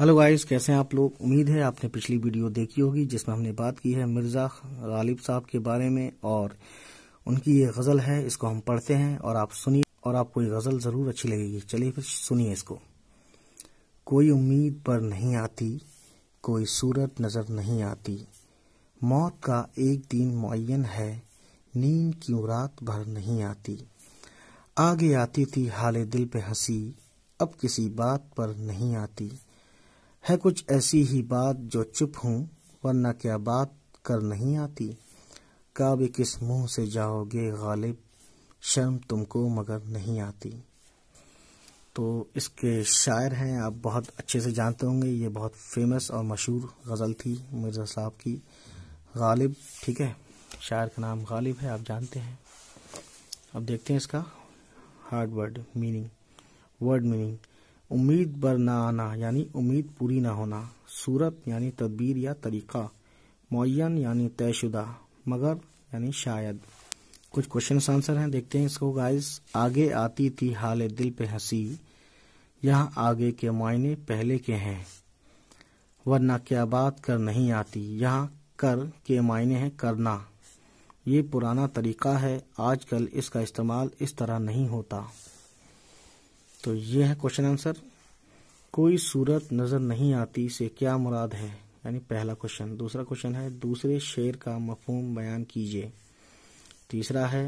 hello guys कैसे हैं आप लोग उम्मीद है आपने पिछली वीडियो देखी होगी जिसमें हमने बात की है मिर्ज़ा गालिब साहब के बारे में और उनकी ये गज़ल है इसको हम पढ़ते हैं और आप सुनिए और आपको ये गज़ल ज़रूर अच्छी लगेगी चलिए फिर सुनिए इसको कोई उम्मीद पर नहीं आती कोई सूरत नज़र नहीं आती मौत का एक दिन मुन है नींद क्यों रात भर नहीं आती आगे आती थी हाल दिल पे हंसी अब किसी बात पर नहीं आती है कुछ ऐसी ही बात जो चुप हूँ वरना क्या बात कर नहीं आती काबे किस मुंह से जाओगे गालिब शर्म तुमको मगर नहीं आती तो इसके शायर हैं आप बहुत अच्छे से जानते होंगे ये बहुत फेमस और मशहूर गज़ल थी मिर्ज़ा साहब की गालिब ठीक है शायर का नाम गालिब है आप जानते हैं अब देखते हैं इसका hard word meaning word meaning उम्मीद बर ना आना यानी उम्मीद पूरी ना होना सूरत यानी तदबीर या तरीक़ा मुन यानी तयशुदा मगर यानी शायद कुछ क्वेश्चन आंसर हैं देखते हैं इसको गाइस आगे आती थी हाल दिल पे हंसी यहाँ आगे के मायने पहले के हैं वरना क्या बात कर नहीं आती यहाँ कर के मायने हैं करना ये पुराना तरीका है आजकल इसका इस्तेमाल इस तरह नहीं होता तो ये है क्वेश्चन आंसर कोई सूरत नजर नहीं आती से क्या मुराद है यानी पहला क्वेश्चन दूसरा क्वेश्चन है दूसरे शेर का मफहम बयान कीजिए तीसरा है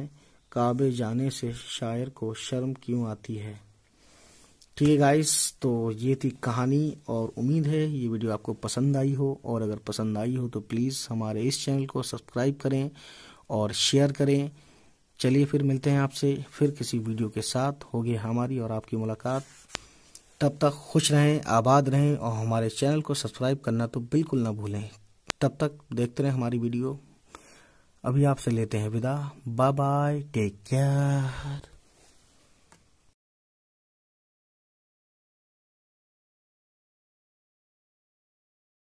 काबे जाने से शायर को शर्म क्यों आती है ठीक है गाइस तो ये थी कहानी और उम्मीद है ये वीडियो आपको पसंद आई हो और अगर पसंद आई हो तो प्लीज़ हमारे इस चैनल को सब्सक्राइब करें और शेयर करें चलिए फिर मिलते हैं आपसे फिर किसी वीडियो के साथ होगी हमारी और आपकी मुलाकात तब तक खुश रहें आबाद रहें और हमारे चैनल को सब्सक्राइब करना तो बिल्कुल ना भूलें तब तक देखते रहें हमारी वीडियो अभी आपसे लेते हैं विदा बाय बाय टेक केयर